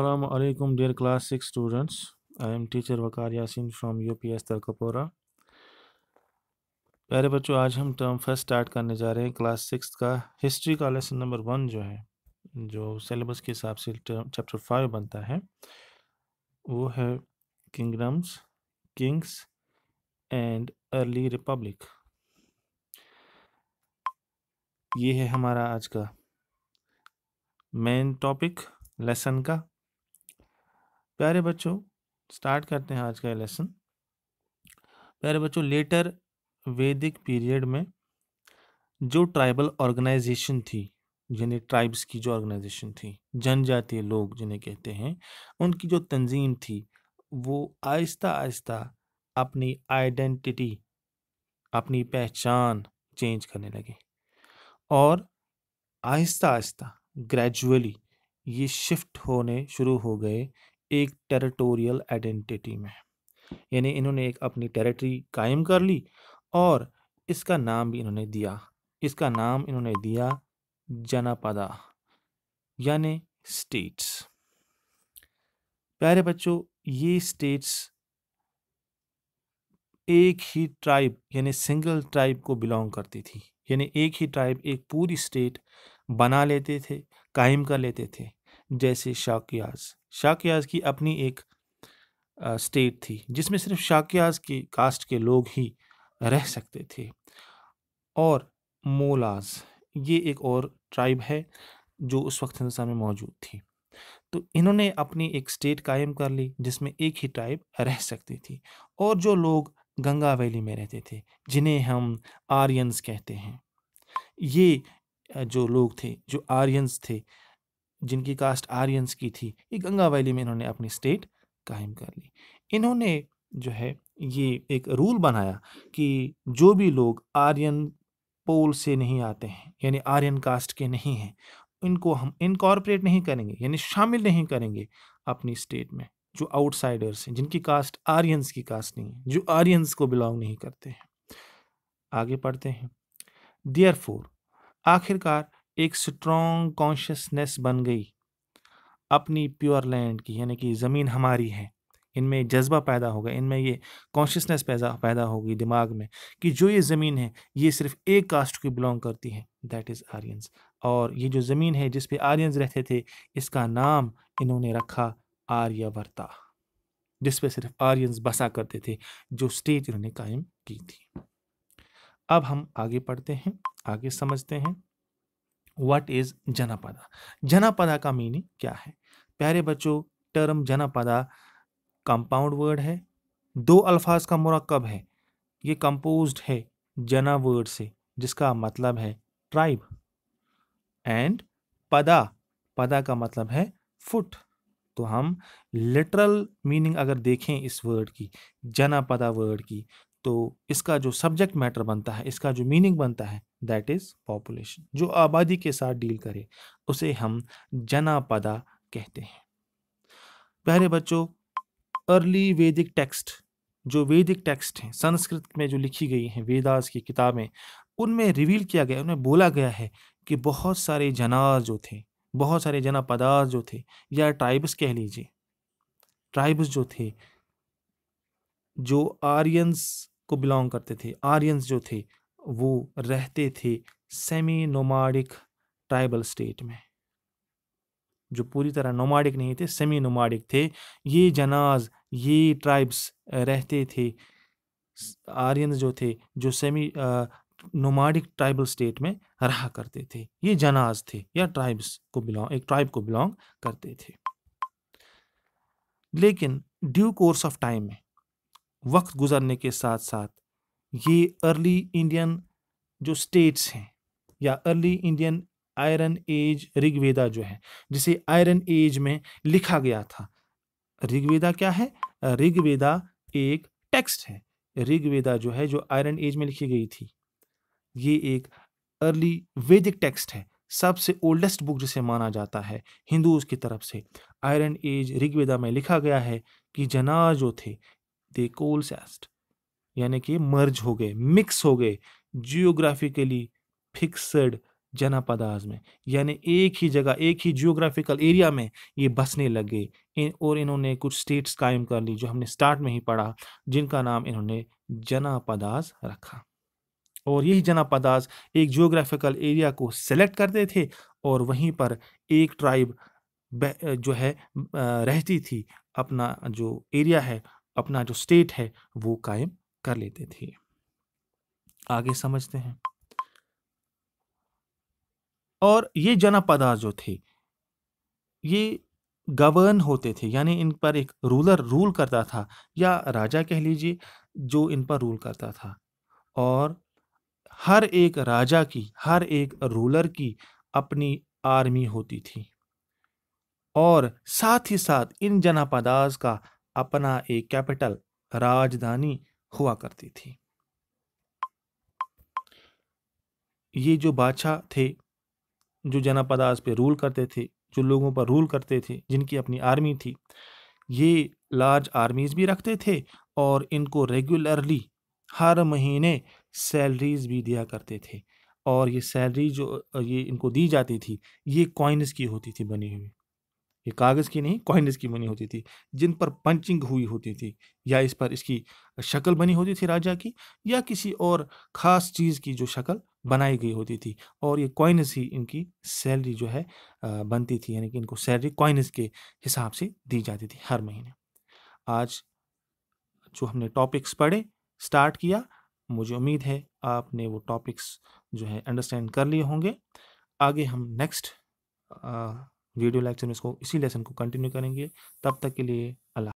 Assalamualaikum dear class 6 students. I am teacher Vakar Yasin from UPS Tarkapora. प्यारे बच्चों आज हम टर्म फर्स्ट स्टार्ट करने जा रहे हैं क्लास सिक्स का हिस्ट्री का लेसन नंबर वन जो है जो सिलेबस के हिसाब से चैप्टर फाइव बनता है वो है kingdoms kings and early republic ये है हमारा आज का मेन टॉपिक लेसन का प्यारे बच्चों स्टार्ट करते हैं आज का लेसन प्यारे बच्चों लेटर वैदिक पीरियड में जो ट्राइबल ऑर्गेनाइजेशन थी जिन्हें ट्राइब्स की जो ऑर्गेनाइजेशन थी जनजातीय लोग जिन्हें कहते हैं उनकी जो तंजीम थी वो आहिस्ता आहिस्ता अपनी आइडेंटिटी अपनी पहचान चेंज करने लगे और आहिस्ता आहिस्ता ग्रेजुअली ये शिफ्ट होने शुरू हो गए एक टेरिटोरियल आइडेंटिटी में यानी इन्होंने एक अपनी टेरिटरी कायम कर ली और इसका नाम भी इन्होंने दिया इसका नाम इन्होंने दिया जनापदा यानी स्टेट्स प्यारे बच्चों ये स्टेट्स एक ही ट्राइब यानी सिंगल ट्राइब को बिलोंग करती थी यानी एक ही ट्राइब एक पूरी स्टेट बना लेते थे कायम कर लेते थे जैसे शाकियाज शाकियाज की अपनी एक स्टेट थी जिसमें सिर्फ शाकियाज की कास्ट के लोग ही रह सकते थे और मोलाज ये एक और ट्राइब है जो उस वक्त हिंदुस्तान में मौजूद थी तो इन्होंने अपनी एक स्टेट कायम कर ली जिसमें एक ही ट्राइब रह सकती थी और जो लोग गंगा वैली में रहते थे जिन्हें हम आर्यंस कहते हैं ये जो लोग थे जो आर्यंस थे जिनकी कास्ट आर्यंस की थी ये गंगा वैली में इन्होंने अपनी स्टेट कायम कर ली इन्होंने जो है ये एक रूल बनाया कि जो भी लोग आर्यन पोल से नहीं आते हैं यानी आर्यन कास्ट के नहीं हैं इनको हम इनकॉर्पोरेट नहीं करेंगे यानी शामिल नहीं करेंगे अपनी स्टेट में जो आउटसाइडर्स हैं जिनकी कास्ट आर्यंस की कास्ट नहीं है जो आर्यंस को बिलोंग नहीं करते हैं आगे पढ़ते हैं दियर फोर आखिरकार एक स्ट्रॉन्ग कॉन्शियसनेस बन गई अपनी प्योर लैंड की यानी कि ज़मीन हमारी है इनमें जज्बा पैदा होगा इनमें ये कॉन्शियसनेस पैदा पैदा होगी दिमाग में कि जो ये ज़मीन है ये सिर्फ एक कास्ट की बिलोंग करती है दैट इज़ आर्यंस और ये जो ज़मीन है जिस पे आर्यंस रहते थे इसका नाम इन्होंने रखा आर्यवर्ता जिस पे सिर्फ आर्यंस बसा करते थे जो स्टेट इन्होंने कायम की थी अब हम आगे पढ़ते हैं आगे समझते हैं वट इज जनापदा जनापदा का मीनिंग क्या है प्यारे बच्चों टर्म जनापदा कंपाउंड वर्ड है दो अल्फाज का मुरकब है ये कंपोज है जना वर्ड से जिसका मतलब है ट्राइब एंड पदा पदा का मतलब है फुट तो हम लिटरल मीनिंग अगर देखें इस वर्ड की जना पदा वर्ड की तो इसका जो सब्जेक्ट मैटर बनता है इसका जो मीनिंग बनता है दैट इज़ पॉपुलेशन जो आबादी के साथ डील करे उसे हम जनापदा कहते हैं प्यारे बच्चों अर्ली वेदिक टेक्स्ट जो वेदिक टेक्स्ट हैं संस्कृत में जो लिखी गई हैं वेदास की किताबें उनमें रिवील किया गया उनमें बोला गया है कि बहुत सारे जनाज जो थे बहुत सारे जनापदार जो थे या ट्राइब्स कह लीजिए ट्राइब्स जो थे जो आर्यंस को बिलोंग करते थे आर्यंस जो थे वो रहते थे सेमी नोमाडिक ट्राइबल स्टेट में जो पूरी तरह नोमाडिक नहीं थे सेमी नोमाडिक थे ये जनाज ये ट्राइब्स रहते थे आर्यन जो थे जो सेमी नोमाडिक ट्राइबल स्टेट में रहा करते थे ये जनाज थे या ट्राइब्स को बिलोंग एक ट्राइब को बिलोंग करते थे लेकिन ड्यू कोर्स ऑफ टाइम में वक्त गुजरने के साथ साथ ये अर्ली इंडियन जो स्टेट्स हैं या early Indian iron age Rigveda जो है जिसे आयरन एज में लिखा गया था ऋग्वेदा क्या है ऋग्वेदा एक टेक्स्ट है ऋग्वेदा जो है जो आयरन एज में लिखी गई थी ये एक अर्ली वैदिक टेक्स्ट है सबसे ओल्डेस्ट बुक जिसे माना जाता है हिंदूज की तरफ से आयरन एज ऋग्वेदा में लिखा गया है कि जना जो थे दे कोल्सेस्ट यानी कि मर्ज हो गए मिक्स हो गए जियोग्राफिकली फिक्सड जनापदाज में यानी एक ही जगह एक ही जियोग्राफिकल एरिया में ये बसने लग गए इन और इन्होंने कुछ स्टेट्स कायम कर ली जो हमने स्टार्ट में ही पढ़ा जिनका नाम इन्होंने जनापदाज रखा और यही जनापदाज एक जियोग्राफिकल एरिया को सेलेक्ट करते थे और वहीं पर एक ट्राइब जो है रहती थी अपना जो एरिया है अपना जो स्टेट है वो कायम कर लेते थे आगे समझते हैं और ये जनपद जो थे ये गवर्न होते थे यानी इन पर एक रूलर रूल करता था या राजा कह लीजिए जो इन पर रूल करता था और हर एक राजा की हर एक रूलर की अपनी आर्मी होती थी और साथ ही साथ इन जनपदाज का अपना एक कैपिटल राजधानी हुआ करती थी ये जो बादशाह थे जो जनपदास पे रूल करते थे जो लोगों पर रूल करते थे जिनकी अपनी आर्मी थी ये लार्ज आर्मीज़ भी रखते थे और इनको रेगुलरली हर महीने सैलरीज भी दिया करते थे और ये सैलरी जो ये इनको दी जाती थी ये कॉइन्स की होती थी बनी हुई ये कागज़ की नहीं कॉइनस की बनी होती थी जिन पर पंचिंग हुई होती थी या इस पर इसकी शक्ल बनी होती थी राजा की या किसी और ख़ास चीज़ की जो शक्ल बनाई गई होती थी और ये कॉइनस ही इनकी सैलरी जो है बनती थी यानी कि इनको सैलरी कॉइनस के हिसाब से दी जाती थी हर महीने आज जो हमने टॉपिक्स पढ़े स्टार्ट किया मुझे उम्मीद है आपने वो टॉपिक्स जो है अंडरस्टैंड कर लिए होंगे आगे हम नेक्स्ट वीडियो लेक्चर में इसको इसी लेसन को कंटिन्यू करेंगे तब तक के लिए